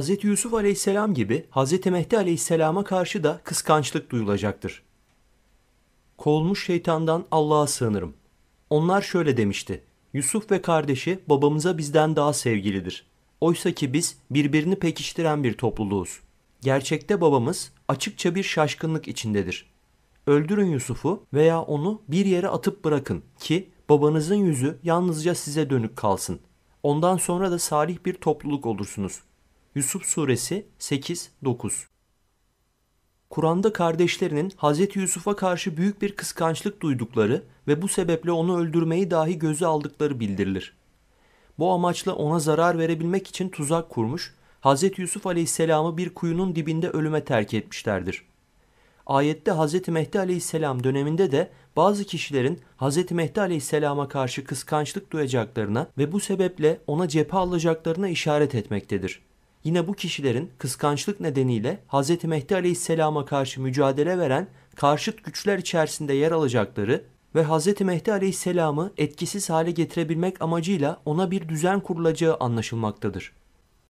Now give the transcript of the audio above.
Hz. Yusuf aleyhisselam gibi Hz. Mehdi aleyhisselama karşı da kıskançlık duyulacaktır. Kovulmuş şeytandan Allah'a sığınırım. Onlar şöyle demişti. Yusuf ve kardeşi babamıza bizden daha sevgilidir. Oysa ki biz birbirini pekiştiren bir topluluğuz. Gerçekte babamız açıkça bir şaşkınlık içindedir. Öldürün Yusuf'u veya onu bir yere atıp bırakın ki babanızın yüzü yalnızca size dönük kalsın. Ondan sonra da salih bir topluluk olursunuz.'' Yusuf Suresi 8-9 Kur'an'da kardeşlerinin Hz. Yusuf'a karşı büyük bir kıskançlık duydukları ve bu sebeple onu öldürmeyi dahi göze aldıkları bildirilir. Bu amaçla ona zarar verebilmek için tuzak kurmuş, Hz. Yusuf aleyhisselamı bir kuyunun dibinde ölüme terk etmişlerdir. Ayette Hz. Mehdi aleyhisselam döneminde de bazı kişilerin Hz. Mehdi aleyhisselama karşı kıskançlık duyacaklarına ve bu sebeple ona cephe alacaklarına işaret etmektedir yine bu kişilerin kıskançlık nedeniyle Hz. Mehdi Aleyhisselam'a karşı mücadele veren karşıt güçler içerisinde yer alacakları ve Hz. Mehdi Aleyhisselam'ı etkisiz hale getirebilmek amacıyla ona bir düzen kurulacağı anlaşılmaktadır.